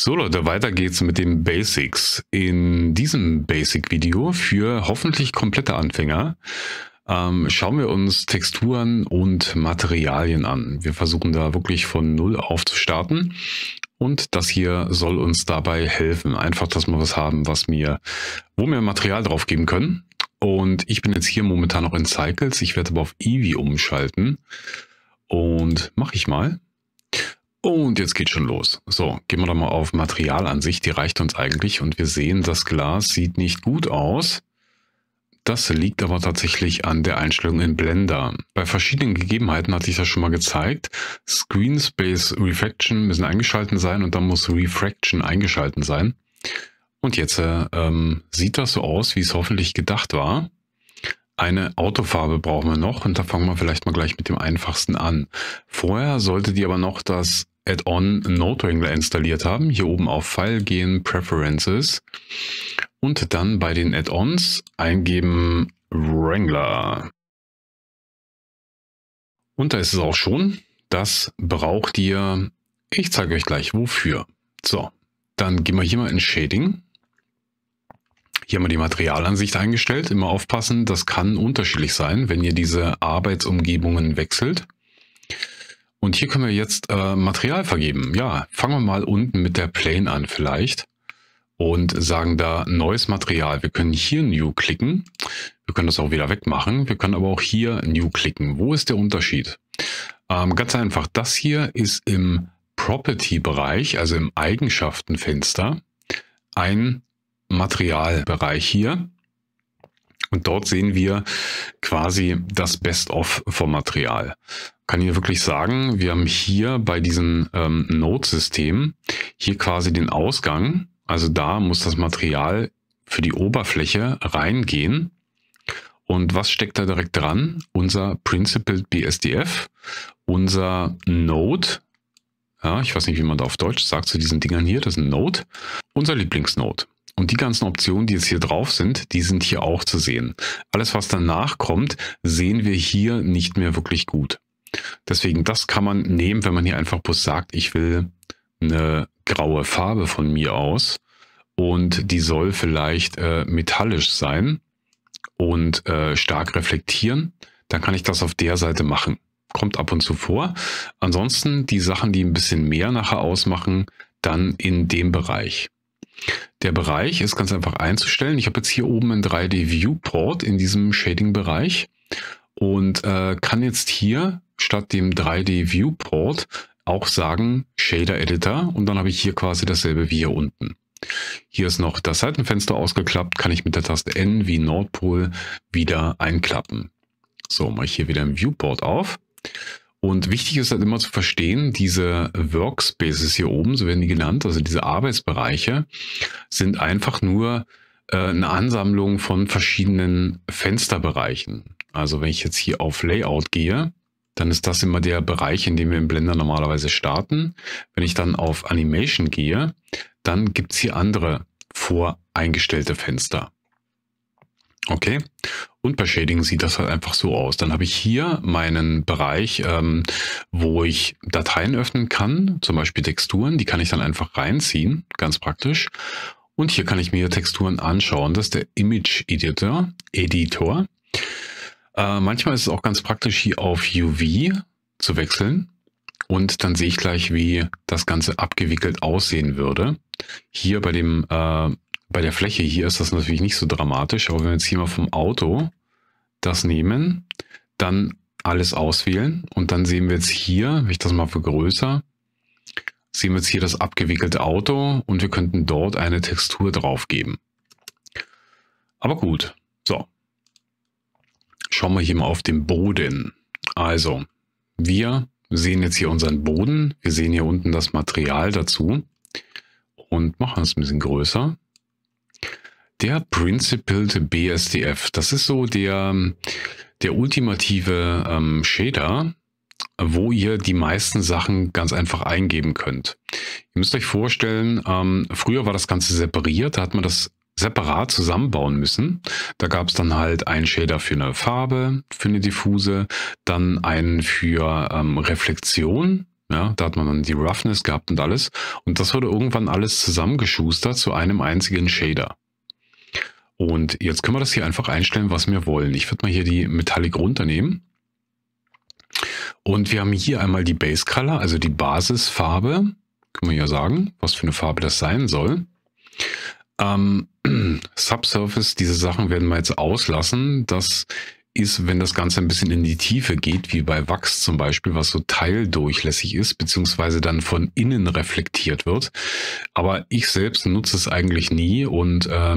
So Leute, weiter geht's mit den Basics. In diesem Basic-Video für hoffentlich komplette Anfänger ähm, schauen wir uns Texturen und Materialien an. Wir versuchen da wirklich von Null auf zu starten. Und das hier soll uns dabei helfen. Einfach, dass wir was haben, was wir, wo wir Material drauf geben können. Und ich bin jetzt hier momentan noch in Cycles. Ich werde aber auf Eevee umschalten. Und mache ich mal. Und jetzt geht schon los. So, gehen wir doch mal auf Materialansicht. Die reicht uns eigentlich. Und wir sehen, das Glas sieht nicht gut aus. Das liegt aber tatsächlich an der Einstellung in Blender. Bei verschiedenen Gegebenheiten hatte ich das schon mal gezeigt. Screen Space Refraction müssen eingeschalten sein und dann muss Refraction eingeschalten sein. Und jetzt äh, ähm, sieht das so aus, wie es hoffentlich gedacht war. Eine Autofarbe brauchen wir noch und da fangen wir vielleicht mal gleich mit dem einfachsten an. Vorher solltet ihr aber noch das Add-on NodeWrangler installiert haben. Hier oben auf File gehen, Preferences und dann bei den Add-ons eingeben Wrangler. Und da ist es auch schon. Das braucht ihr. Ich zeige euch gleich wofür. So, dann gehen wir hier mal in Shading hier haben wir die Materialansicht eingestellt. Immer aufpassen, das kann unterschiedlich sein, wenn ihr diese Arbeitsumgebungen wechselt. Und hier können wir jetzt äh, Material vergeben. Ja, fangen wir mal unten mit der Plane an vielleicht und sagen da neues Material. Wir können hier New klicken. Wir können das auch wieder wegmachen. Wir können aber auch hier New klicken. Wo ist der Unterschied? Ähm, ganz einfach, das hier ist im Property-Bereich, also im Eigenschaftenfenster, ein Materialbereich hier. Und dort sehen wir quasi das Best-of vom Material. Kann hier wirklich sagen, wir haben hier bei diesem ähm, Node-System hier quasi den Ausgang. Also da muss das Material für die Oberfläche reingehen. Und was steckt da direkt dran? Unser Principled BSDF, unser Node. Ja, ich weiß nicht, wie man da auf Deutsch sagt zu diesen Dingern hier. Das ist ein Node. Unser Lieblingsnode. Und die ganzen Optionen, die jetzt hier drauf sind, die sind hier auch zu sehen. Alles, was danach kommt, sehen wir hier nicht mehr wirklich gut. Deswegen, das kann man nehmen, wenn man hier einfach bloß sagt, ich will eine graue Farbe von mir aus und die soll vielleicht äh, metallisch sein und äh, stark reflektieren, dann kann ich das auf der Seite machen. Kommt ab und zu vor. Ansonsten die Sachen, die ein bisschen mehr nachher ausmachen, dann in dem Bereich. Der Bereich ist ganz einfach einzustellen. Ich habe jetzt hier oben einen 3D Viewport in diesem Shading-Bereich und äh, kann jetzt hier statt dem 3D Viewport auch sagen Shader Editor und dann habe ich hier quasi dasselbe wie hier unten. Hier ist noch das Seitenfenster ausgeklappt, kann ich mit der Taste N wie Nordpol wieder einklappen. So, mache ich hier wieder ein Viewport auf und wichtig ist halt immer zu verstehen, diese Workspaces hier oben, so werden die genannt, also diese Arbeitsbereiche, sind einfach nur äh, eine Ansammlung von verschiedenen Fensterbereichen. Also wenn ich jetzt hier auf Layout gehe, dann ist das immer der Bereich, in dem wir im Blender normalerweise starten. Wenn ich dann auf Animation gehe, dann gibt es hier andere voreingestellte Fenster. Okay. Und bei Shading sieht das halt einfach so aus. Dann habe ich hier meinen Bereich, ähm, wo ich Dateien öffnen kann, zum Beispiel Texturen, die kann ich dann einfach reinziehen, ganz praktisch. Und hier kann ich mir Texturen anschauen. Das ist der Image Editor. Editor. Äh, manchmal ist es auch ganz praktisch, hier auf UV zu wechseln. Und dann sehe ich gleich, wie das Ganze abgewickelt aussehen würde. Hier bei dem äh, bei der Fläche hier ist das natürlich nicht so dramatisch, aber wenn wir jetzt hier mal vom Auto das nehmen, dann alles auswählen und dann sehen wir jetzt hier, wenn ich das mal vergrößere, sehen wir jetzt hier das abgewickelte Auto und wir könnten dort eine Textur drauf geben. Aber gut, so. Schauen wir hier mal auf den Boden. Also, wir sehen jetzt hier unseren Boden. Wir sehen hier unten das Material dazu und machen es ein bisschen größer. Der Principled BSDF, das ist so der, der ultimative ähm, Shader, wo ihr die meisten Sachen ganz einfach eingeben könnt. Ihr müsst euch vorstellen, ähm, früher war das Ganze separiert, da hat man das separat zusammenbauen müssen. Da gab es dann halt einen Shader für eine Farbe, für eine diffuse, dann einen für ähm, Reflexion. Ja, da hat man dann die Roughness gehabt und alles. Und das wurde irgendwann alles zusammengeschustert zu einem einzigen Shader. Und jetzt können wir das hier einfach einstellen, was wir wollen. Ich würde mal hier die Metallic runternehmen. Und wir haben hier einmal die Base Color, also die Basisfarbe. Können wir ja sagen, was für eine Farbe das sein soll. Ähm, Subsurface, diese Sachen werden wir jetzt auslassen. Das ist, wenn das Ganze ein bisschen in die Tiefe geht, wie bei Wachs zum Beispiel, was so teildurchlässig ist, beziehungsweise dann von innen reflektiert wird. Aber ich selbst nutze es eigentlich nie und äh,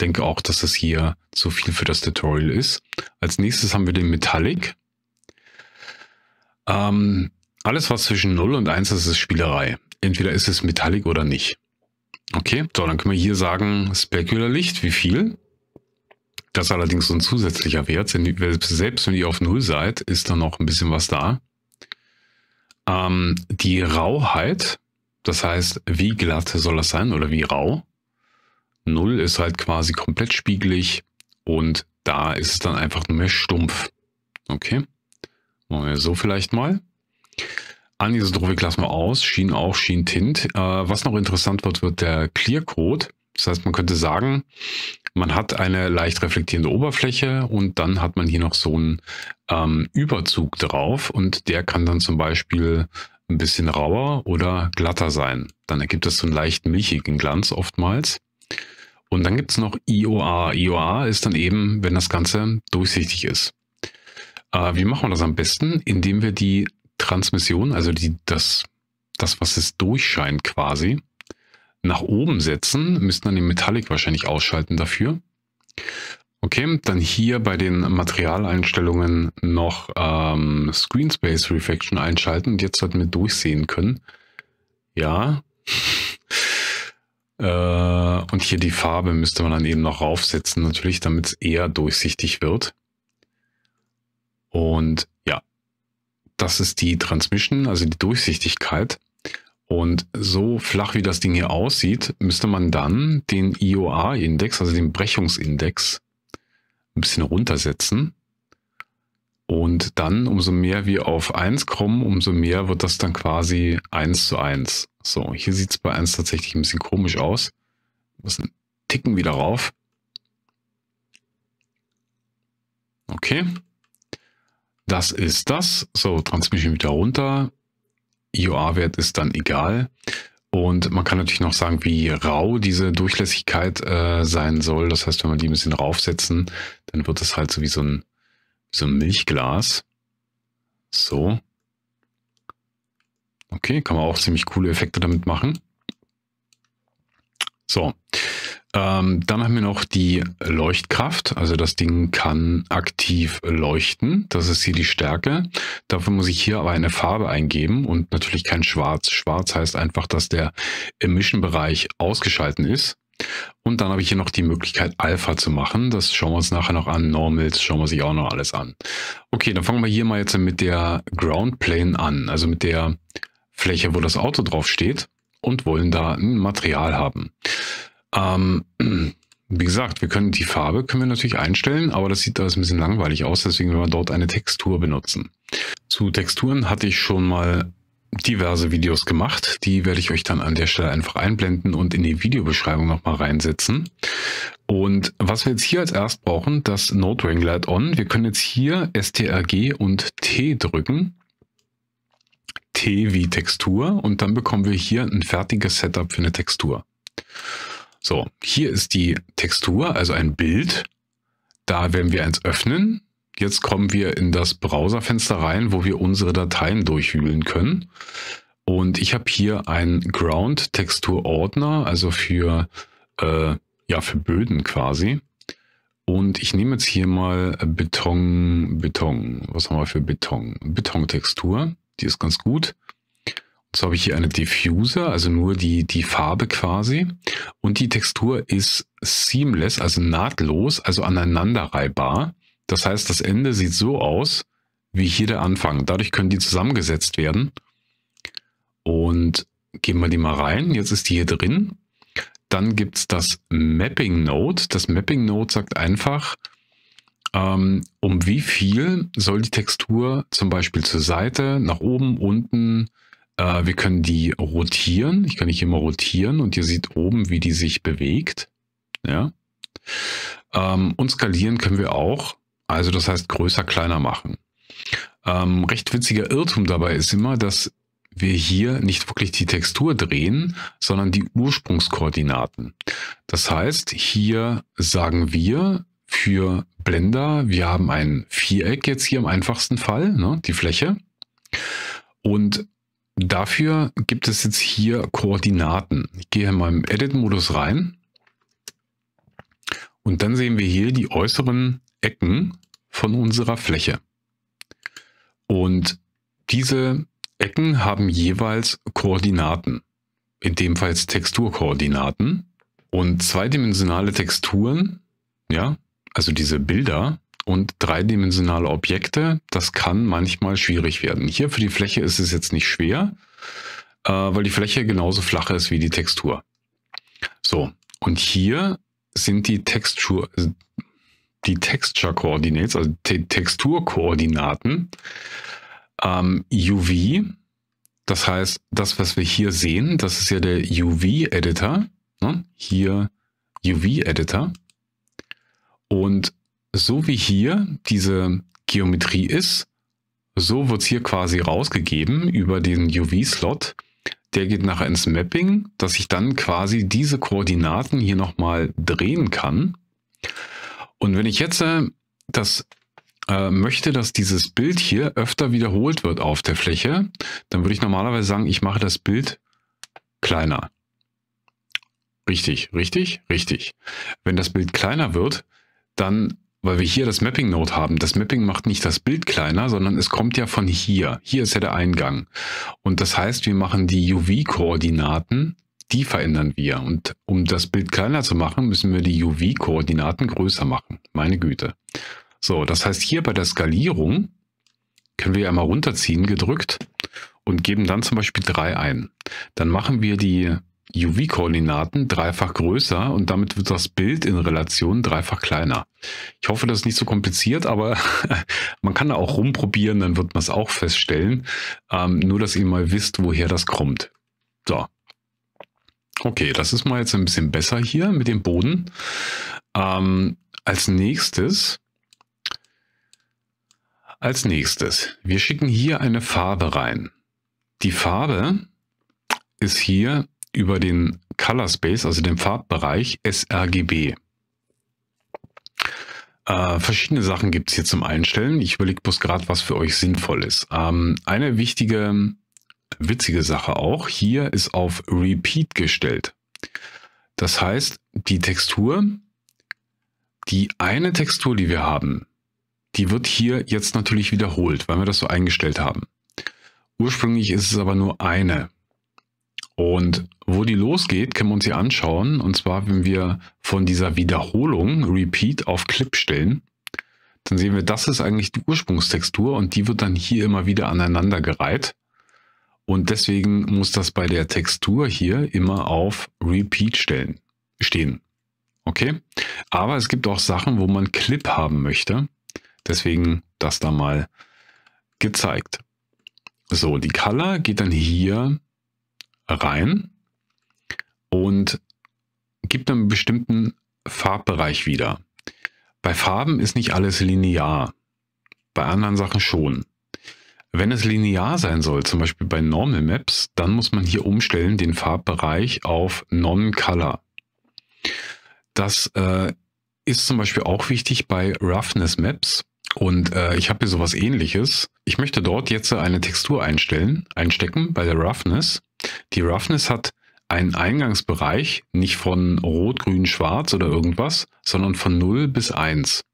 denke auch, dass das hier zu viel für das Tutorial ist. Als nächstes haben wir den Metallic. Ähm, alles, was zwischen 0 und 1 ist, ist Spielerei. Entweder ist es Metallic oder nicht. Okay, so, dann können wir hier sagen, Specular Licht, wie viel? Das ist allerdings so ein zusätzlicher Wert. Selbst wenn ihr auf Null seid, ist da noch ein bisschen was da. Ähm, die Rauheit, das heißt, wie glatt soll das sein oder wie rau? Null ist halt quasi komplett spiegelig und da ist es dann einfach nur mehr stumpf. Okay, machen wir so vielleicht mal. Anisotropik lassen wir aus, Schienen auch, Schien Tint. Äh, was noch interessant wird, wird der Clear Code. Das heißt, man könnte sagen, man hat eine leicht reflektierende Oberfläche und dann hat man hier noch so einen ähm, Überzug drauf und der kann dann zum Beispiel ein bisschen rauer oder glatter sein. Dann ergibt das so einen leicht milchigen Glanz oftmals. Und dann gibt es noch IOA. IOA ist dann eben, wenn das Ganze durchsichtig ist. Äh, wie machen wir das am besten? Indem wir die Transmission, also die, das, das, was es durchscheint quasi, nach oben setzen, müssten dann den Metallic wahrscheinlich ausschalten dafür. Okay, dann hier bei den Materialeinstellungen noch ähm, Screen Space Reflection einschalten und jetzt sollten halt wir durchsehen können. Ja. äh, und hier die Farbe müsste man dann eben noch raufsetzen, natürlich, damit es eher durchsichtig wird. Und ja, das ist die Transmission, also die Durchsichtigkeit. Und so flach wie das Ding hier aussieht, müsste man dann den IOA-Index, also den Brechungsindex, ein bisschen runtersetzen. Und dann, umso mehr wir auf 1 kommen, umso mehr wird das dann quasi 1 zu 1. So, hier sieht es bei 1 tatsächlich ein bisschen komisch aus. Müssen Ticken wieder rauf. Okay. Das ist das. So, Transmission wieder runter. IOA-Wert ist dann egal. Und man kann natürlich noch sagen, wie rau diese Durchlässigkeit äh, sein soll. Das heißt, wenn wir die ein bisschen raufsetzen, dann wird es halt so wie so ein, so ein Milchglas. So. Okay, kann man auch ziemlich coole Effekte damit machen. So, ähm, dann haben wir noch die Leuchtkraft. Also das Ding kann aktiv leuchten. Das ist hier die Stärke. Dafür muss ich hier aber eine Farbe eingeben und natürlich kein Schwarz. Schwarz heißt einfach, dass der Emission-Bereich ausgeschalten ist. Und dann habe ich hier noch die Möglichkeit, Alpha zu machen. Das schauen wir uns nachher noch an. Normals schauen wir sich auch noch alles an. Okay, dann fangen wir hier mal jetzt mit der Ground Plane an, also mit der Fläche, wo das Auto drauf steht und wollen da ein Material haben. Ähm, wie gesagt, wir können die Farbe können wir natürlich einstellen, aber das sieht alles ein bisschen langweilig aus, deswegen werden wir dort eine Textur benutzen. Zu Texturen hatte ich schon mal diverse Videos gemacht. Die werde ich euch dann an der Stelle einfach einblenden und in die Videobeschreibung nochmal reinsetzen. Und was wir jetzt hier als erst brauchen, das Node Wrangler Add-on. Wir können jetzt hier STRG und T drücken. T wie Textur und dann bekommen wir hier ein fertiges Setup für eine Textur. So, hier ist die Textur, also ein Bild. Da werden wir eins öffnen. Jetzt kommen wir in das Browserfenster rein, wo wir unsere Dateien durchwühlen können. Und ich habe hier einen Ground-Textur-Ordner, also für, äh, ja, für Böden quasi. Und ich nehme jetzt hier mal Beton, Beton. Was haben wir für Beton? Betontextur. Die ist ganz gut. So habe ich hier eine Diffuser, also nur die, die Farbe quasi. Und die Textur ist seamless, also nahtlos, also aneinanderreihbar. Das heißt, das Ende sieht so aus wie hier der Anfang. Dadurch können die zusammengesetzt werden. Und geben wir die mal rein. Jetzt ist die hier drin. Dann gibt es das Mapping Node. Das Mapping Node sagt einfach, ähm, um wie viel soll die Textur zum Beispiel zur Seite, nach oben, unten, äh, wir können die rotieren. Ich kann die hier mal rotieren und ihr seht oben, wie die sich bewegt. Ja. Ähm, und skalieren können wir auch. Also das heißt größer, kleiner machen. Ähm, recht witziger Irrtum dabei ist immer, dass wir hier nicht wirklich die Textur drehen, sondern die Ursprungskoordinaten. Das heißt, hier sagen wir für Blender, wir haben ein Viereck jetzt hier im einfachsten Fall, ne, die Fläche. Und Dafür gibt es jetzt hier Koordinaten. Ich gehe mal im Edit-Modus rein. Und dann sehen wir hier die äußeren Ecken von unserer Fläche. Und diese Ecken haben jeweils Koordinaten. In dem Fall Texturkoordinaten. Und zweidimensionale Texturen, ja, also diese Bilder, und dreidimensionale Objekte, das kann manchmal schwierig werden. Hier für die Fläche ist es jetzt nicht schwer, äh, weil die Fläche genauso flach ist wie die Textur. So, und hier sind die Textur, die Texture Coordinates, also Te Texturkoordinaten, ähm, UV. Das heißt, das, was wir hier sehen, das ist ja der UV-Editor. Ne? Hier UV-Editor. Und so wie hier diese Geometrie ist, so wird es hier quasi rausgegeben über den UV-Slot. Der geht nachher ins Mapping, dass ich dann quasi diese Koordinaten hier nochmal drehen kann. Und wenn ich jetzt äh, das äh, möchte, dass dieses Bild hier öfter wiederholt wird auf der Fläche, dann würde ich normalerweise sagen, ich mache das Bild kleiner. Richtig, richtig, richtig. Wenn das Bild kleiner wird, dann weil wir hier das Mapping Node haben. Das Mapping macht nicht das Bild kleiner, sondern es kommt ja von hier. Hier ist ja der Eingang. Und das heißt, wir machen die UV-Koordinaten, die verändern wir. Und um das Bild kleiner zu machen, müssen wir die UV-Koordinaten größer machen. Meine Güte. So, das heißt, hier bei der Skalierung können wir einmal runterziehen gedrückt und geben dann zum Beispiel 3 ein. Dann machen wir die UV-Koordinaten dreifach größer und damit wird das Bild in Relation dreifach kleiner. Ich hoffe, das ist nicht so kompliziert, aber man kann da auch rumprobieren, dann wird man es auch feststellen. Ähm, nur, dass ihr mal wisst, woher das kommt. So. Okay, das ist mal jetzt ein bisschen besser hier mit dem Boden. Ähm, als nächstes, als nächstes, wir schicken hier eine Farbe rein. Die Farbe ist hier über den Color Space, also den Farbbereich sRGB. Äh, verschiedene Sachen gibt es hier zum Einstellen. Ich überlege bloß gerade, was für euch sinnvoll ist. Ähm, eine wichtige, witzige Sache auch, hier ist auf Repeat gestellt. Das heißt, die Textur, die eine Textur, die wir haben, die wird hier jetzt natürlich wiederholt, weil wir das so eingestellt haben. Ursprünglich ist es aber nur eine. Und wo die losgeht, können wir uns hier anschauen. Und zwar, wenn wir von dieser Wiederholung, Repeat, auf Clip stellen, dann sehen wir, das ist eigentlich die Ursprungstextur und die wird dann hier immer wieder aneinander gereiht. Und deswegen muss das bei der Textur hier immer auf Repeat stellen, stehen. Okay? Aber es gibt auch Sachen, wo man Clip haben möchte. Deswegen das da mal gezeigt. So, die Color geht dann hier rein und gibt einen bestimmten Farbbereich wieder. Bei Farben ist nicht alles linear, bei anderen Sachen schon. Wenn es linear sein soll, zum Beispiel bei Normal Maps, dann muss man hier umstellen den Farbbereich auf Non-Color. Das äh, ist zum Beispiel auch wichtig bei Roughness Maps. Und äh, ich habe hier sowas ähnliches. Ich möchte dort jetzt eine Textur einstellen, einstecken bei der Roughness. Die Roughness hat einen Eingangsbereich, nicht von Rot, Grün, Schwarz oder irgendwas, sondern von 0 bis 1.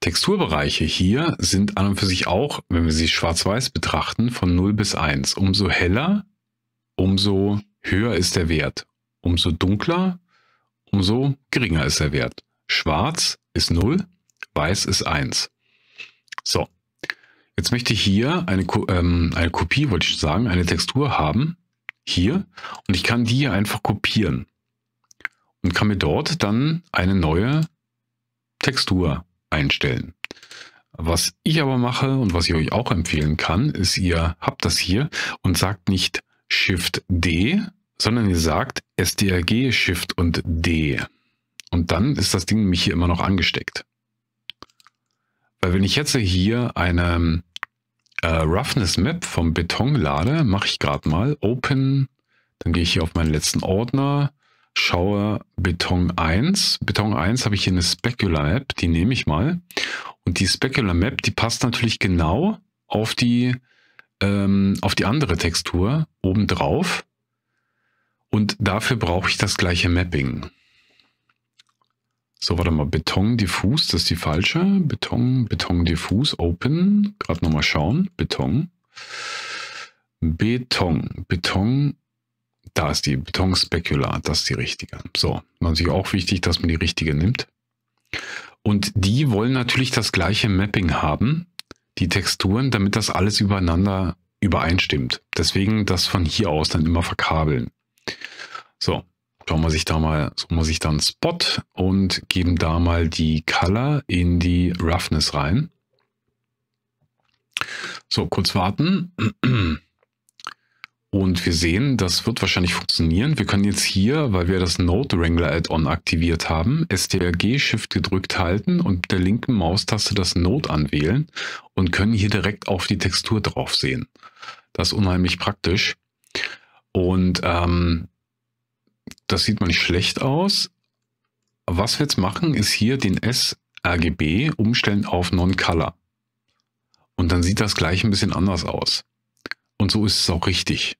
Texturbereiche hier sind an und für sich auch, wenn wir sie schwarz-weiß betrachten, von 0 bis 1. Umso heller, umso höher ist der Wert. Umso dunkler, umso geringer ist der Wert. Schwarz ist 0, Weiß ist 1. So, jetzt möchte ich hier eine, ähm, eine Kopie, wollte ich sagen, eine Textur haben, hier. Und ich kann die hier einfach kopieren und kann mir dort dann eine neue Textur einstellen. Was ich aber mache und was ich euch auch empfehlen kann, ist, ihr habt das hier und sagt nicht Shift D, sondern ihr sagt SDRG Shift und D. Und dann ist das Ding nämlich hier immer noch angesteckt. Weil wenn ich jetzt hier eine äh, Roughness Map vom Beton lade, mache ich gerade mal Open, dann gehe ich hier auf meinen letzten Ordner, schaue Beton 1. Beton 1 habe ich hier eine Specular Map, die nehme ich mal. Und die Specular Map, die passt natürlich genau auf die, ähm, auf die andere Textur obendrauf. Und dafür brauche ich das gleiche Mapping. So, warte mal, Beton-Diffus, das ist die falsche. Beton, Beton-Diffus, Open. Gerade nochmal schauen. Beton. Beton, Beton. Da ist die Beton Betonspekulat, das ist die richtige. So, natürlich auch wichtig, dass man die richtige nimmt. Und die wollen natürlich das gleiche Mapping haben, die Texturen, damit das alles übereinander übereinstimmt. Deswegen das von hier aus dann immer verkabeln. So, Schauen wir sich da mal, suchen wir sich dann Spot und geben da mal die Color in die Roughness rein. So, kurz warten. Und wir sehen, das wird wahrscheinlich funktionieren. Wir können jetzt hier, weil wir das Node Wrangler Add-on aktiviert haben, STRG Shift gedrückt halten und mit der linken Maustaste das Node anwählen und können hier direkt auf die Textur drauf sehen. Das ist unheimlich praktisch. Und ähm, das sieht man nicht schlecht aus. Was wir jetzt machen, ist hier den sRGB umstellen auf Non-Color. Und dann sieht das gleich ein bisschen anders aus. Und so ist es auch richtig.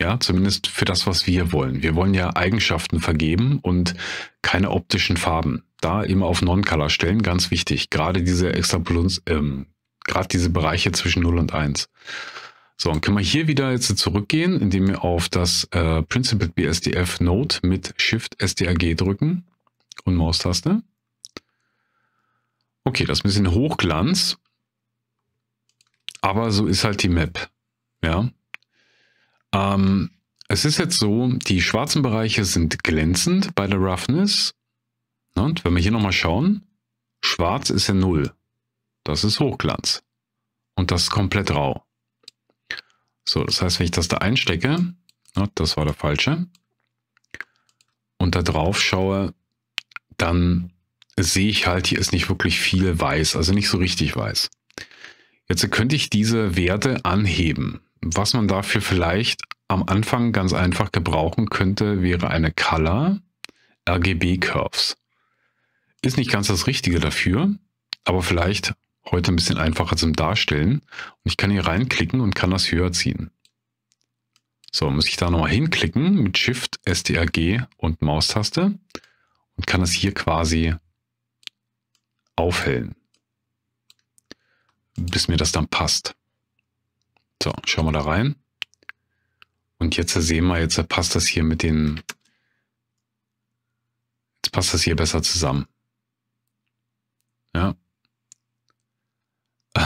Ja, zumindest für das, was wir wollen. Wir wollen ja Eigenschaften vergeben und keine optischen Farben. Da immer auf Non-Color stellen, ganz wichtig. Gerade diese extra ähm, gerade diese Bereiche zwischen 0 und 1. So, dann können wir hier wieder jetzt zurückgehen, indem wir auf das äh, Principal BSDF Node mit Shift SDRG drücken und Maustaste. Okay, das ist ein bisschen Hochglanz, aber so ist halt die Map. Ja. Ähm, es ist jetzt so, die schwarzen Bereiche sind glänzend bei der Roughness. Und wenn wir hier nochmal schauen, schwarz ist ja Null. Das ist Hochglanz. Und das ist komplett rau. So, das heißt, wenn ich das da einstecke, ne, das war der falsche, und da drauf schaue, dann sehe ich halt, hier ist nicht wirklich viel weiß, also nicht so richtig weiß. Jetzt könnte ich diese Werte anheben. Was man dafür vielleicht am Anfang ganz einfach gebrauchen könnte, wäre eine Color RGB Curves. Ist nicht ganz das Richtige dafür, aber vielleicht heute ein bisschen einfacher zum Darstellen. Und ich kann hier reinklicken und kann das höher ziehen. So, muss ich da nochmal hinklicken mit Shift, STRG und Maustaste und kann das hier quasi aufhellen, bis mir das dann passt. So, schauen wir da rein. Und jetzt sehen wir, jetzt passt das hier mit den, jetzt passt das hier besser zusammen. Ja, ähm,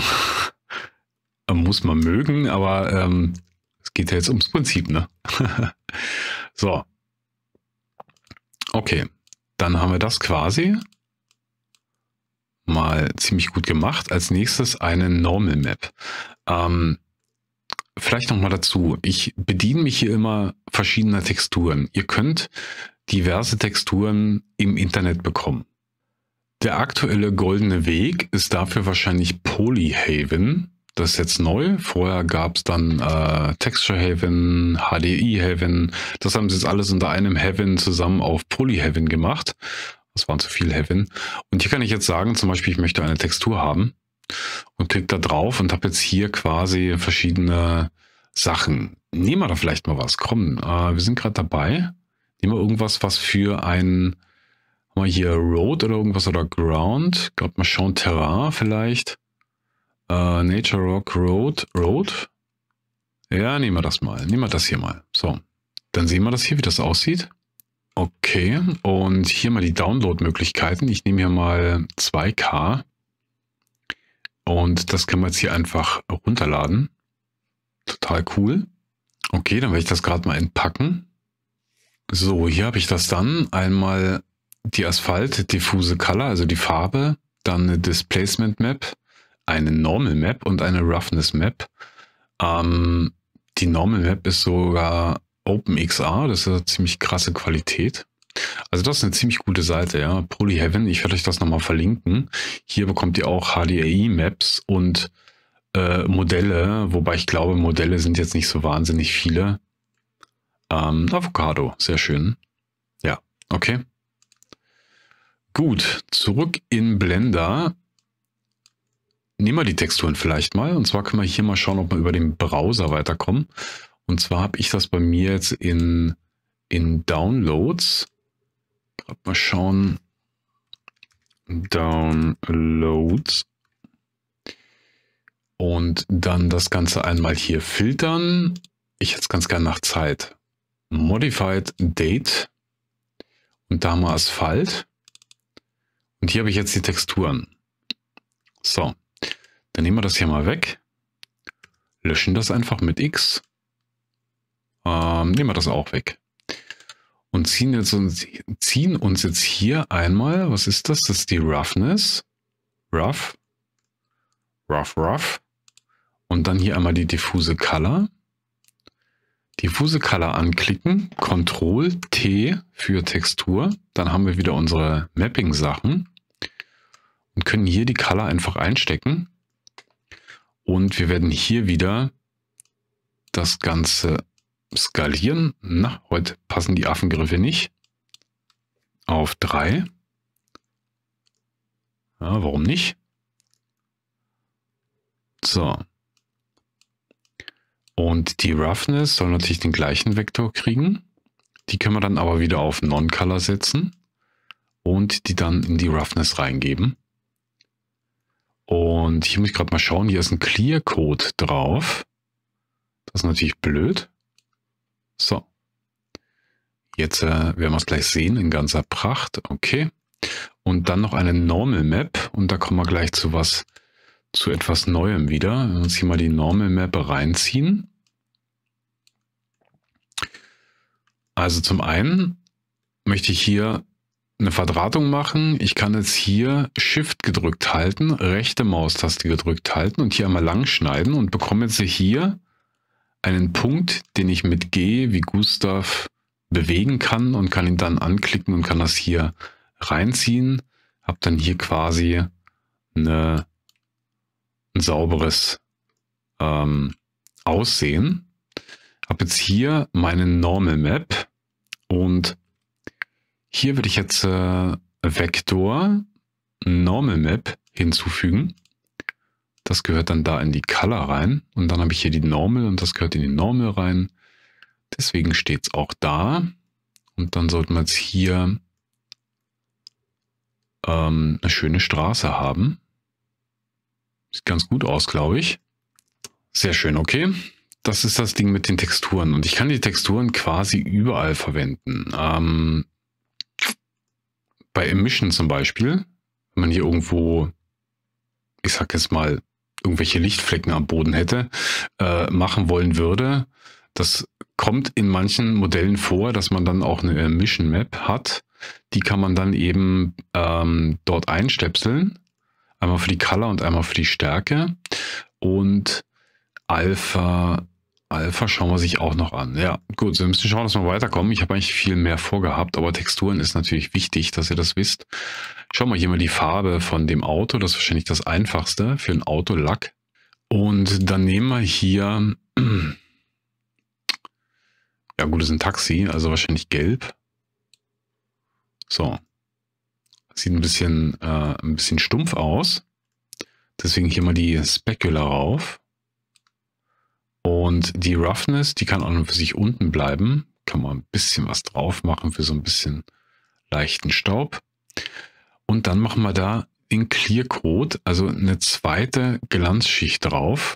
muss man mögen, aber ähm, es geht ja jetzt ums Prinzip, ne? so. Okay, dann haben wir das quasi mal ziemlich gut gemacht. Als nächstes eine Normal Map. Ähm, vielleicht nochmal dazu. Ich bediene mich hier immer verschiedener Texturen. Ihr könnt diverse Texturen im Internet bekommen. Der aktuelle goldene Weg ist dafür wahrscheinlich Polyhaven. Das ist jetzt neu. Vorher gab es dann äh, Texture Haven, HDI Haven. Das haben sie jetzt alles unter einem Haven zusammen auf Polyhaven gemacht. Das waren zu viel Heaven. Und hier kann ich jetzt sagen, zum Beispiel, ich möchte eine Textur haben und klicke da drauf und habe jetzt hier quasi verschiedene Sachen. Nehmen wir da vielleicht mal was. Komm, äh, wir sind gerade dabei. Nehmen wir irgendwas, was für einen haben wir hier Road oder irgendwas oder Ground? Ich glaube, mal schon Terrain vielleicht. Uh, Nature Rock Road. Road? Ja, nehmen wir das mal. Nehmen wir das hier mal. So. Dann sehen wir das hier, wie das aussieht. Okay. Und hier mal die Download-Möglichkeiten. Ich nehme hier mal 2K. Und das können wir jetzt hier einfach runterladen. Total cool. Okay, dann werde ich das gerade mal entpacken. So, hier habe ich das dann. Einmal die Asphalt-Diffuse Color, also die Farbe, dann eine Displacement Map, eine Normal Map und eine Roughness Map. Ähm, die Normal Map ist sogar OpenXR, das ist eine ziemlich krasse Qualität. Also das ist eine ziemlich gute Seite, ja. Polyheaven, ich werde euch das nochmal verlinken. Hier bekommt ihr auch HDAI-Maps und äh, Modelle, wobei ich glaube, Modelle sind jetzt nicht so wahnsinnig viele. Ähm, Avocado, sehr schön. Ja, okay. Gut, zurück in Blender. Nehmen wir die Texturen vielleicht mal. Und zwar können wir hier mal schauen, ob wir über den Browser weiterkommen. Und zwar habe ich das bei mir jetzt in, in Downloads. Gerade mal schauen. Downloads. Und dann das Ganze einmal hier filtern. Ich hätte es ganz gerne nach Zeit. Modified Date. Und da mal Asphalt. Und hier habe ich jetzt die Texturen. So, dann nehmen wir das hier mal weg. Löschen das einfach mit X. Ähm, nehmen wir das auch weg. Und ziehen, jetzt uns, ziehen uns jetzt hier einmal, was ist das? Das ist die Roughness. Rough. Rough, rough. Und dann hier einmal die diffuse Color. Diffuse Color anklicken, Ctrl T für Textur. Dann haben wir wieder unsere Mapping-Sachen und können hier die Color einfach einstecken. Und wir werden hier wieder das Ganze skalieren. Na, heute passen die Affengriffe nicht. Auf 3. Ja, warum nicht? So. Und die Roughness soll natürlich den gleichen Vektor kriegen. Die können wir dann aber wieder auf Non-Color setzen und die dann in die Roughness reingeben. Und hier muss ich gerade mal schauen, hier ist ein Clear Code drauf. Das ist natürlich blöd. So. Jetzt äh, werden wir es gleich sehen in ganzer Pracht. Okay. Und dann noch eine Normal Map. Und da kommen wir gleich zu was, zu etwas Neuem wieder. Wenn wir uns hier mal die Normal Map reinziehen. Also zum einen möchte ich hier eine Verdrahtung machen. Ich kann jetzt hier Shift gedrückt halten, rechte Maustaste gedrückt halten und hier einmal lang schneiden und bekomme jetzt hier einen Punkt, den ich mit G wie Gustav bewegen kann und kann ihn dann anklicken und kann das hier reinziehen. Hab dann hier quasi eine, ein sauberes ähm, Aussehen. Habe jetzt hier meine Normal Map und hier würde ich jetzt äh, Vektor Normal Map hinzufügen. Das gehört dann da in die Color rein. Und dann habe ich hier die Normal und das gehört in die Normal rein. Deswegen steht es auch da. Und dann sollten wir jetzt hier ähm, eine schöne Straße haben. Sieht ganz gut aus, glaube ich. Sehr schön, okay. Das ist das Ding mit den Texturen. Und ich kann die Texturen quasi überall verwenden. Ähm, bei Emission zum Beispiel, wenn man hier irgendwo, ich sag jetzt mal, irgendwelche Lichtflecken am Boden hätte, äh, machen wollen würde, das kommt in manchen Modellen vor, dass man dann auch eine Emission Map hat. Die kann man dann eben ähm, dort einstöpseln. Einmal für die Color und einmal für die Stärke. Und Alpha Alpha schauen wir sich auch noch an. Ja, gut, wir müssen schauen, dass wir weiterkommen. Ich habe eigentlich viel mehr vorgehabt, aber Texturen ist natürlich wichtig, dass ihr das wisst. Schauen wir hier mal die Farbe von dem Auto. Das ist wahrscheinlich das einfachste für ein Autolack. Und dann nehmen wir hier, ja gut, das ist ein Taxi, also wahrscheinlich gelb. So. Sieht ein bisschen, äh, ein bisschen stumpf aus. Deswegen hier mal die Specula rauf. Und die Roughness, die kann auch nur für sich unten bleiben. Kann man ein bisschen was drauf machen für so ein bisschen leichten Staub. Und dann machen wir da den Clear Coat, also eine zweite Glanzschicht drauf.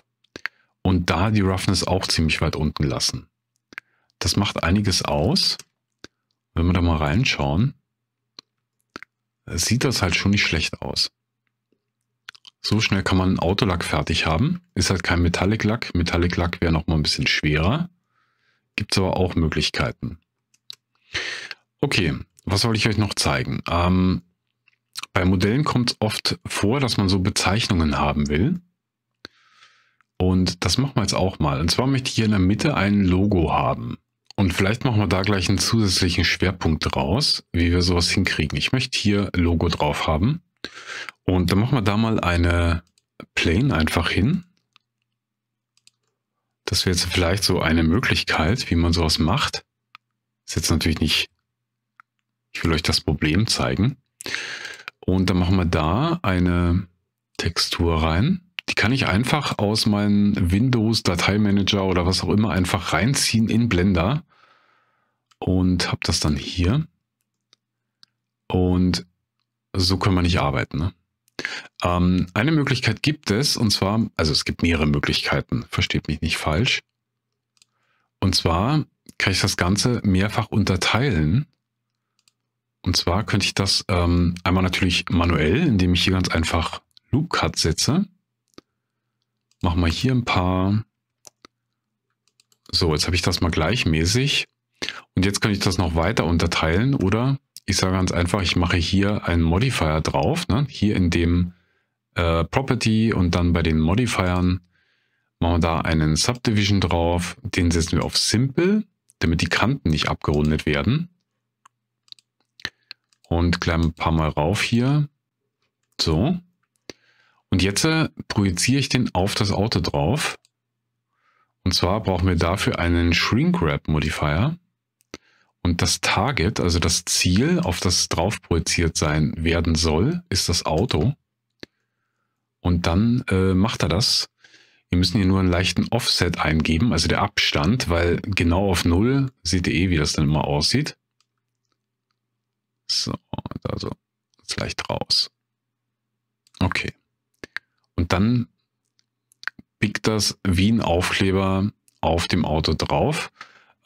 Und da die Roughness auch ziemlich weit unten lassen. Das macht einiges aus. Wenn wir da mal reinschauen, sieht das halt schon nicht schlecht aus. So schnell kann man einen Autolack fertig haben. Ist halt kein Metallic Lack. Metallic Lack wäre nochmal ein bisschen schwerer. Gibt es aber auch Möglichkeiten. Okay, was soll ich euch noch zeigen? Ähm, bei Modellen kommt es oft vor, dass man so Bezeichnungen haben will. Und das machen wir jetzt auch mal. Und zwar möchte ich hier in der Mitte ein Logo haben. Und vielleicht machen wir da gleich einen zusätzlichen Schwerpunkt draus, wie wir sowas hinkriegen. Ich möchte hier Logo drauf haben. Und dann machen wir da mal eine Plane einfach hin. Das wäre jetzt vielleicht so eine Möglichkeit, wie man sowas macht. Ist jetzt natürlich nicht, ich will euch das Problem zeigen. Und dann machen wir da eine Textur rein. Die kann ich einfach aus meinem Windows-Dateimanager oder was auch immer einfach reinziehen in Blender. Und habe das dann hier. Und so können wir nicht arbeiten. Ne? Ähm, eine Möglichkeit gibt es, und zwar, also es gibt mehrere Möglichkeiten, versteht mich nicht falsch. Und zwar kann ich das Ganze mehrfach unterteilen. Und zwar könnte ich das ähm, einmal natürlich manuell, indem ich hier ganz einfach Loop Cut setze. Machen wir hier ein paar. So, jetzt habe ich das mal gleichmäßig. Und jetzt kann ich das noch weiter unterteilen oder ich sage ganz einfach, ich mache hier einen Modifier drauf, ne? hier in dem äh, Property und dann bei den Modifiern machen wir da einen Subdivision drauf, den setzen wir auf Simple, damit die Kanten nicht abgerundet werden. Und klein ein paar Mal rauf hier. So. Und jetzt äh, projiziere ich den auf das Auto drauf. Und zwar brauchen wir dafür einen Shrink Wrap Modifier. Und das Target, also das Ziel, auf das drauf projiziert sein werden soll, ist das Auto. Und dann äh, macht er das. Wir müssen hier nur einen leichten Offset eingeben, also der Abstand, weil genau auf Null seht ihr eh, wie das dann immer aussieht. So, also jetzt leicht raus. Okay. Und dann biegt das wie ein Aufkleber auf dem Auto drauf.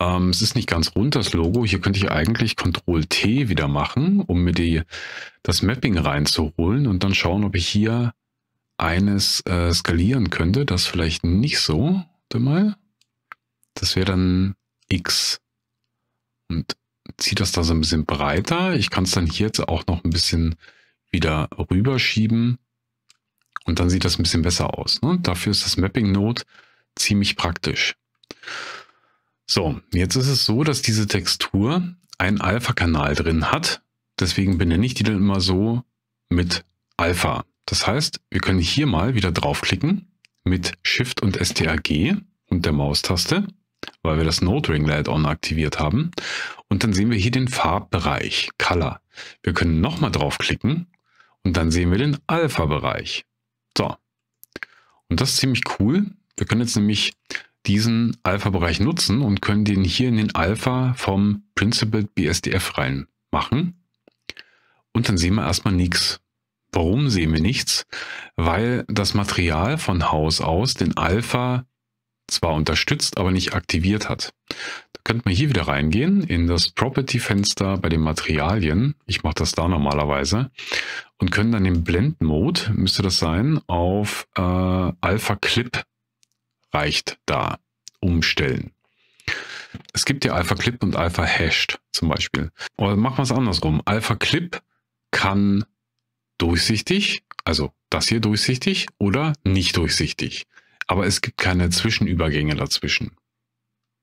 Ähm, es ist nicht ganz rund, das Logo. Hier könnte ich eigentlich Ctrl-T wieder machen, um mir die, das Mapping reinzuholen und dann schauen, ob ich hier eines äh, skalieren könnte. Das vielleicht nicht so. Warte mal. Das wäre dann X. Und ziehe das da so ein bisschen breiter. Ich kann es dann hier jetzt auch noch ein bisschen wieder rüberschieben. Und dann sieht das ein bisschen besser aus. Ne? Dafür ist das Mapping Node ziemlich praktisch. So, jetzt ist es so, dass diese Textur einen Alpha-Kanal drin hat. Deswegen benenne ich die dann immer so mit Alpha. Das heißt, wir können hier mal wieder draufklicken mit Shift und STRG und der Maustaste, weil wir das Node Ring Add-on aktiviert haben. Und dann sehen wir hier den Farbbereich, Color. Wir können nochmal draufklicken und dann sehen wir den Alpha-Bereich. So. Und das ist ziemlich cool. Wir können jetzt nämlich diesen Alpha-Bereich nutzen und können den hier in den Alpha vom Principled BSDF reinmachen. Und dann sehen wir erstmal nichts. Warum sehen wir nichts? Weil das Material von Haus aus den Alpha zwar unterstützt, aber nicht aktiviert hat. Da könnte man hier wieder reingehen in das Property-Fenster bei den Materialien. Ich mache das da normalerweise. Und können dann den Blend-Mode, müsste das sein, auf äh, Alpha Clip reicht da. Umstellen. Es gibt ja Alpha Clip und Alpha Hashed zum Beispiel. Oder machen wir es andersrum. Alpha Clip kann durchsichtig, also das hier durchsichtig oder nicht durchsichtig. Aber es gibt keine Zwischenübergänge dazwischen.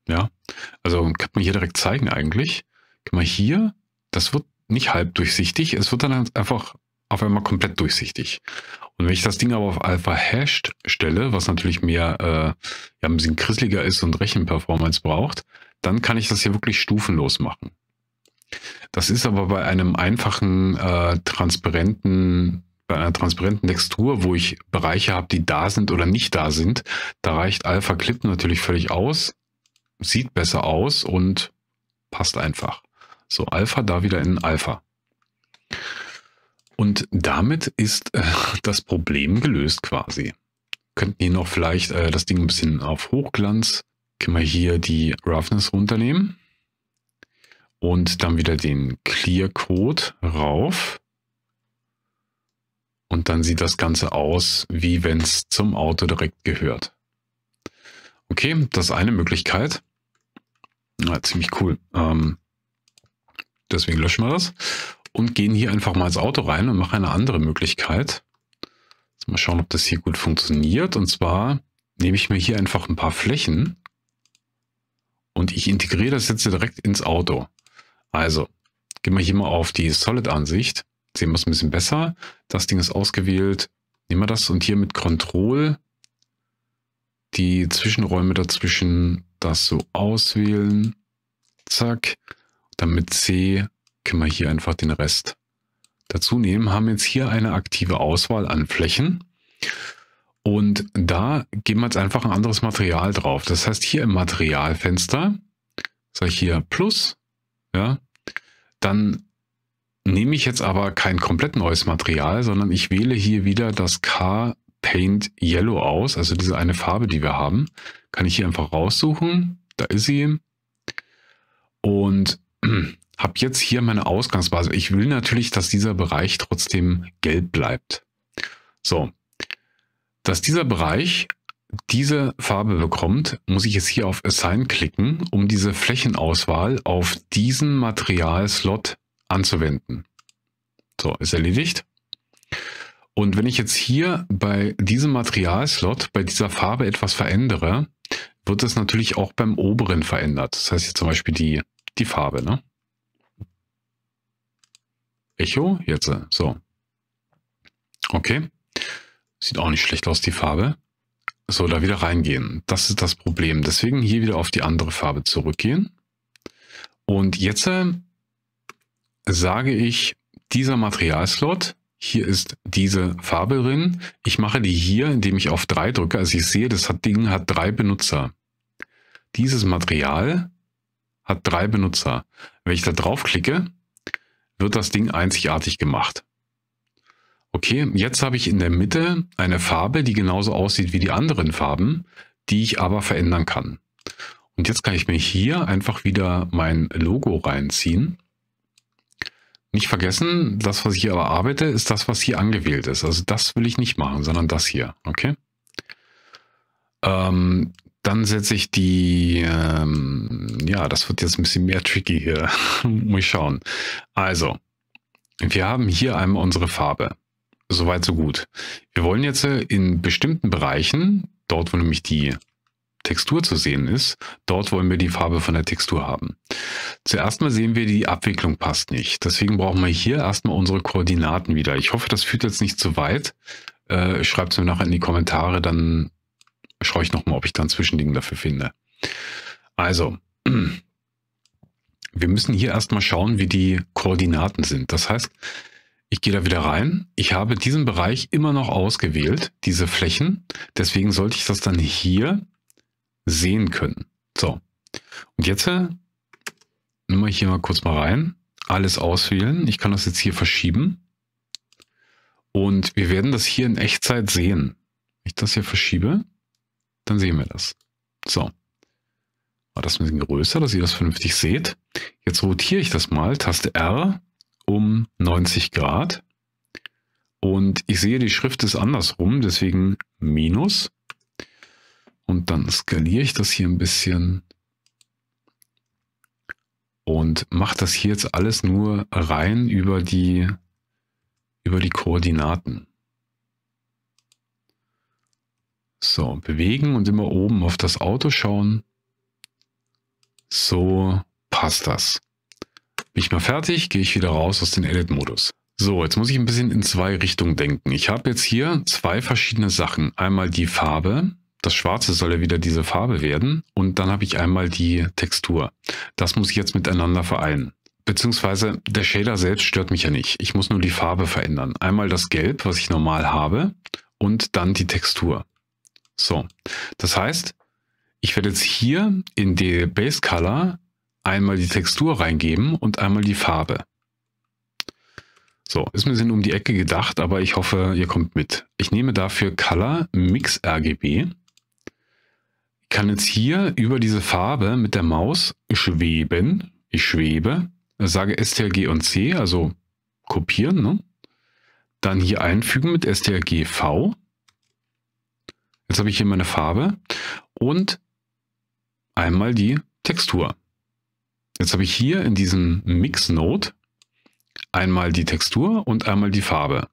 Ja, also kann man hier direkt zeigen eigentlich. Kann man hier, das wird nicht halb durchsichtig, es wird dann einfach auf einmal komplett durchsichtig. Und wenn ich das Ding aber auf Alpha hashed stelle, was natürlich mehr äh, ja, ein bisschen krisseliger ist und Rechenperformance braucht, dann kann ich das hier wirklich stufenlos machen. Das ist aber bei einem einfachen, äh, transparenten, bei einer transparenten Textur, wo ich Bereiche habe, die da sind oder nicht da sind, da reicht Alpha Clip natürlich völlig aus, sieht besser aus und passt einfach. So, Alpha da wieder in Alpha. Und damit ist äh, das Problem gelöst quasi. Könnten hier noch vielleicht äh, das Ding ein bisschen auf Hochglanz. Können wir hier die Roughness runternehmen. Und dann wieder den Clear Code rauf. Und dann sieht das Ganze aus, wie wenn es zum Auto direkt gehört. Okay, das ist eine Möglichkeit. Na, ah, ziemlich cool. Ähm, deswegen löschen wir das und gehen hier einfach mal ins Auto rein und machen eine andere Möglichkeit. Jetzt mal schauen, ob das hier gut funktioniert. Und zwar nehme ich mir hier einfach ein paar Flächen und ich integriere das jetzt direkt ins Auto. Also, gehen wir hier mal auf die Solid-Ansicht. Sehen wir es ein bisschen besser. Das Ding ist ausgewählt. Nehmen wir das und hier mit Control die Zwischenräume dazwischen das so auswählen. Zack. Dann mit C können wir hier einfach den Rest dazu nehmen. Haben jetzt hier eine aktive Auswahl an Flächen. Und da geben wir jetzt einfach ein anderes Material drauf. Das heißt, hier im Materialfenster, sage ich hier Plus, ja, dann nehme ich jetzt aber kein komplett neues Material, sondern ich wähle hier wieder das K Paint Yellow aus, also diese eine Farbe, die wir haben. Kann ich hier einfach raussuchen. Da ist sie. Und habe jetzt hier meine Ausgangsbasis. Ich will natürlich, dass dieser Bereich trotzdem gelb bleibt. So, dass dieser Bereich diese Farbe bekommt, muss ich jetzt hier auf Assign klicken, um diese Flächenauswahl auf diesen Materialslot anzuwenden. So, ist erledigt. Und wenn ich jetzt hier bei diesem Materialslot, bei dieser Farbe etwas verändere, wird es natürlich auch beim oberen verändert. Das heißt hier zum Beispiel die, die Farbe. Ne? Echo, jetzt, äh, so. Okay. Sieht auch nicht schlecht aus, die Farbe. So, da wieder reingehen. Das ist das Problem. Deswegen hier wieder auf die andere Farbe zurückgehen. Und jetzt äh, sage ich, dieser Materialslot, hier ist diese Farbe drin. Ich mache die hier, indem ich auf 3 drücke. Also ich sehe, das hat Ding hat drei Benutzer. Dieses Material hat drei Benutzer. Wenn ich da draufklicke, wird das Ding einzigartig gemacht. Okay, jetzt habe ich in der Mitte eine Farbe, die genauso aussieht wie die anderen Farben, die ich aber verändern kann. Und jetzt kann ich mir hier einfach wieder mein Logo reinziehen. Nicht vergessen, das, was ich hier aber arbeite, ist das, was hier angewählt ist. Also das will ich nicht machen, sondern das hier. Okay. Ähm, dann setze ich die, ähm, ja, das wird jetzt ein bisschen mehr tricky hier. Muss ich schauen. Also, wir haben hier einmal unsere Farbe. Soweit, so gut. Wir wollen jetzt äh, in bestimmten Bereichen, dort wo nämlich die Textur zu sehen ist, dort wollen wir die Farbe von der Textur haben. Zuerst mal sehen wir, die Abwicklung passt nicht. Deswegen brauchen wir hier erstmal unsere Koordinaten wieder. Ich hoffe, das führt jetzt nicht zu weit. Äh, Schreibt es mir nachher in die Kommentare, dann schaue ich nochmal, ob ich da ein Zwischending dafür finde. Also, wir müssen hier erstmal schauen, wie die Koordinaten sind. Das heißt, ich gehe da wieder rein. Ich habe diesen Bereich immer noch ausgewählt, diese Flächen. Deswegen sollte ich das dann hier sehen können. So, und jetzt nehmen ich äh, hier mal kurz mal rein. Alles auswählen. Ich kann das jetzt hier verschieben. Und wir werden das hier in Echtzeit sehen. Wenn ich das hier verschiebe, dann sehen wir das. So. War das ein bisschen größer, dass ihr das vernünftig seht. Jetzt rotiere ich das mal, Taste R um 90 Grad. Und ich sehe, die Schrift ist andersrum, deswegen Minus. Und dann skaliere ich das hier ein bisschen und mache das hier jetzt alles nur rein über die, über die Koordinaten. So, bewegen und immer oben auf das Auto schauen. So passt das. Bin ich mal fertig, gehe ich wieder raus aus dem Edit-Modus. So, jetzt muss ich ein bisschen in zwei Richtungen denken. Ich habe jetzt hier zwei verschiedene Sachen. Einmal die Farbe, das Schwarze soll ja wieder diese Farbe werden. Und dann habe ich einmal die Textur. Das muss ich jetzt miteinander vereinen. Beziehungsweise der Shader selbst stört mich ja nicht. Ich muss nur die Farbe verändern. Einmal das Gelb, was ich normal habe, und dann die Textur. So, das heißt, ich werde jetzt hier in die Base Color einmal die Textur reingeben und einmal die Farbe. So, ist mir Sinn um die Ecke gedacht, aber ich hoffe, ihr kommt mit. Ich nehme dafür Color Mix RGB. Ich kann jetzt hier über diese Farbe mit der Maus schweben. Ich schwebe, sage STLG und C, also kopieren. Ne? Dann hier einfügen mit STLG V. Jetzt habe ich hier meine Farbe und einmal die Textur. Jetzt habe ich hier in diesem Mix-Node einmal die Textur und einmal die Farbe.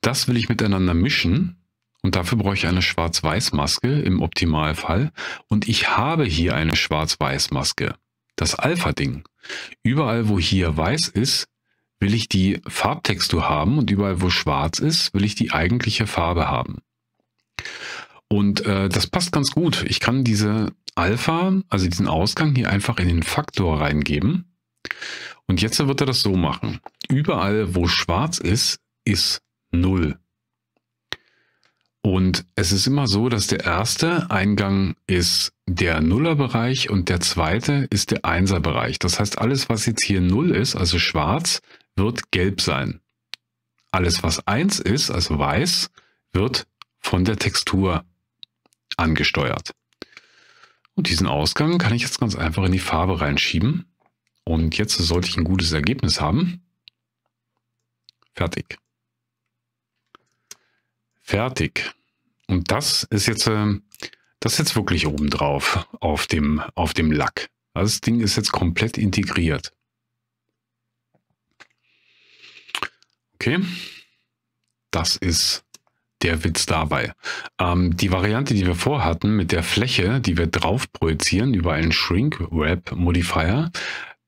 Das will ich miteinander mischen und dafür brauche ich eine Schwarz-Weiß-Maske im Optimalfall und ich habe hier eine Schwarz-Weiß-Maske, das Alpha-Ding. Überall, wo hier weiß ist, will ich die Farbtextur haben und überall, wo schwarz ist, will ich die eigentliche Farbe haben. Und äh, das passt ganz gut. Ich kann diese Alpha, also diesen Ausgang hier einfach in den Faktor reingeben. Und jetzt wird er das so machen. Überall, wo schwarz ist, ist 0. Und es ist immer so, dass der erste Eingang ist der Nullerbereich und der zweite ist der Einserbereich. Das heißt, alles, was jetzt hier 0 ist, also schwarz, wird gelb sein. Alles, was 1 ist, also weiß, wird von der Textur angesteuert. Und diesen Ausgang kann ich jetzt ganz einfach in die Farbe reinschieben. Und jetzt sollte ich ein gutes Ergebnis haben. Fertig. Fertig. Und das ist jetzt, äh, das ist jetzt wirklich obendrauf auf dem, auf dem Lack. Also das Ding ist jetzt komplett integriert. Okay. Das ist der Witz dabei. Ähm, die Variante, die wir vorhatten mit der Fläche, die wir drauf projizieren über einen Shrink-Wrap-Modifier,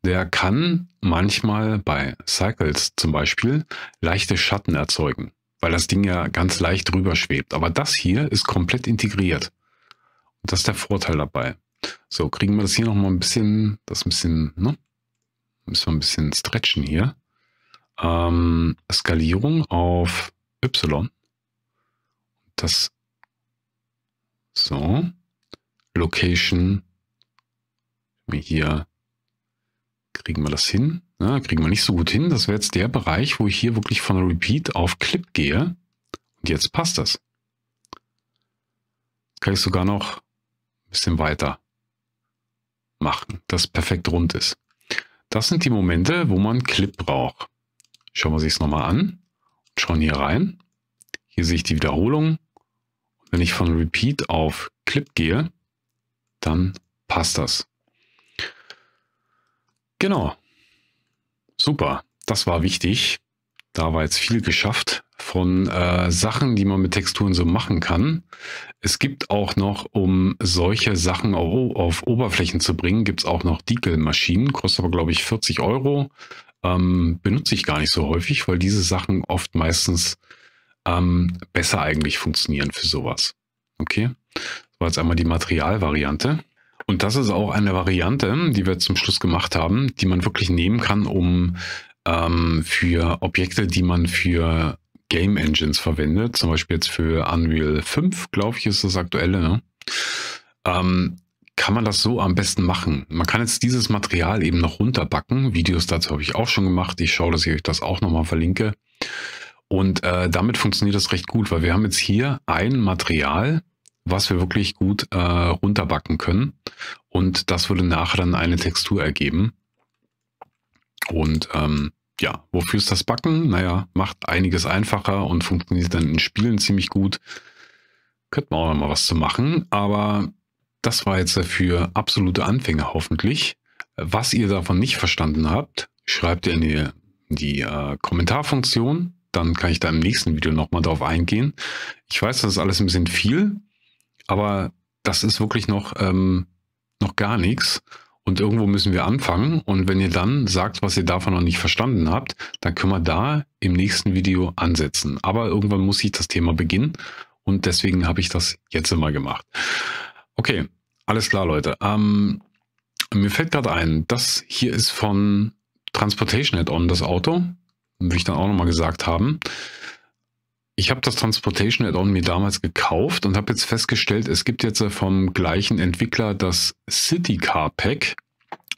der kann manchmal bei Cycles zum Beispiel leichte Schatten erzeugen, weil das Ding ja ganz leicht drüber schwebt. Aber das hier ist komplett integriert. Und das ist der Vorteil dabei. So, kriegen wir das hier nochmal ein bisschen, das ein bisschen, ne? Müssen wir ein bisschen stretchen hier. Ähm, Skalierung auf Y das so, Location, hier kriegen wir das hin. Na, kriegen wir nicht so gut hin. Das wäre jetzt der Bereich, wo ich hier wirklich von Repeat auf Clip gehe. Und jetzt passt das. Kann ich sogar noch ein bisschen weiter machen, dass perfekt rund ist. Das sind die Momente, wo man Clip braucht. Schauen wir uns das nochmal an. Schauen hier rein. Hier sehe ich die Wiederholung. Wenn ich von Repeat auf Clip gehe, dann passt das. Genau. Super. Das war wichtig. Da war jetzt viel geschafft von äh, Sachen, die man mit Texturen so machen kann. Es gibt auch noch, um solche Sachen auf, oh, auf Oberflächen zu bringen, gibt es auch noch Decal-Maschinen. Kostet aber, glaube ich, 40 Euro. Ähm, benutze ich gar nicht so häufig, weil diese Sachen oft meistens ähm, besser eigentlich funktionieren für sowas. Okay, das war jetzt einmal die Materialvariante. Und das ist auch eine Variante, die wir zum Schluss gemacht haben, die man wirklich nehmen kann, um ähm, für Objekte, die man für Game Engines verwendet, zum Beispiel jetzt für Unreal 5, glaube ich, ist das aktuelle, ne? ähm, kann man das so am besten machen. Man kann jetzt dieses Material eben noch runterbacken. Videos dazu habe ich auch schon gemacht. Ich schaue, dass ich euch das auch nochmal verlinke. Und äh, damit funktioniert das recht gut, weil wir haben jetzt hier ein Material, was wir wirklich gut äh, runterbacken können. Und das würde nachher dann eine Textur ergeben. Und ähm, ja, wofür ist das Backen? Naja, macht einiges einfacher und funktioniert dann in Spielen ziemlich gut. Könnte man auch noch mal was zu machen, aber das war jetzt dafür absolute Anfänger hoffentlich. Was ihr davon nicht verstanden habt, schreibt ihr in die, die äh, Kommentarfunktion dann kann ich da im nächsten Video nochmal drauf eingehen. Ich weiß, das ist alles ein bisschen viel, aber das ist wirklich noch, ähm, noch gar nichts. Und irgendwo müssen wir anfangen. Und wenn ihr dann sagt, was ihr davon noch nicht verstanden habt, dann können wir da im nächsten Video ansetzen. Aber irgendwann muss ich das Thema beginnen. Und deswegen habe ich das jetzt immer gemacht. Okay, alles klar, Leute. Ähm, mir fällt gerade ein, das hier ist von Transportation Add-on, das Auto will ich dann auch nochmal gesagt haben. Ich habe das Transportation Add-on mir damals gekauft und habe jetzt festgestellt, es gibt jetzt äh, vom gleichen Entwickler das City Car Pack.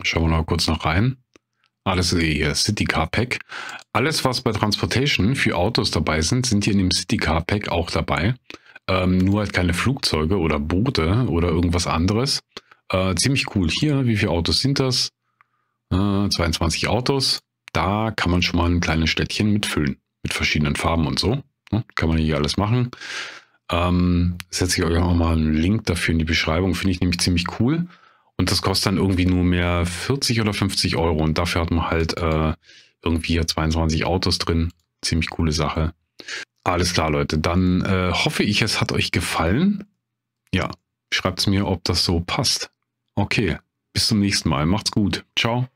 Schauen wir noch kurz noch rein. Alles ah, eh hier, City Car Pack. Alles, was bei Transportation für Autos dabei sind, sind hier in dem City Car Pack auch dabei. Ähm, nur halt keine Flugzeuge oder Boote oder irgendwas anderes. Äh, ziemlich cool. Hier, wie viele Autos sind das? Äh, 22 Autos da kann man schon mal ein kleines Städtchen mitfüllen, mit verschiedenen Farben und so. Ne? Kann man hier alles machen. Ähm, setze ich euch auch mal einen Link dafür in die Beschreibung, finde ich nämlich ziemlich cool. Und das kostet dann irgendwie nur mehr 40 oder 50 Euro. Und dafür hat man halt äh, irgendwie 22 Autos drin. Ziemlich coole Sache. Alles klar, Leute. Dann äh, hoffe ich, es hat euch gefallen. Ja, schreibt es mir, ob das so passt. Okay, bis zum nächsten Mal. Macht's gut. Ciao.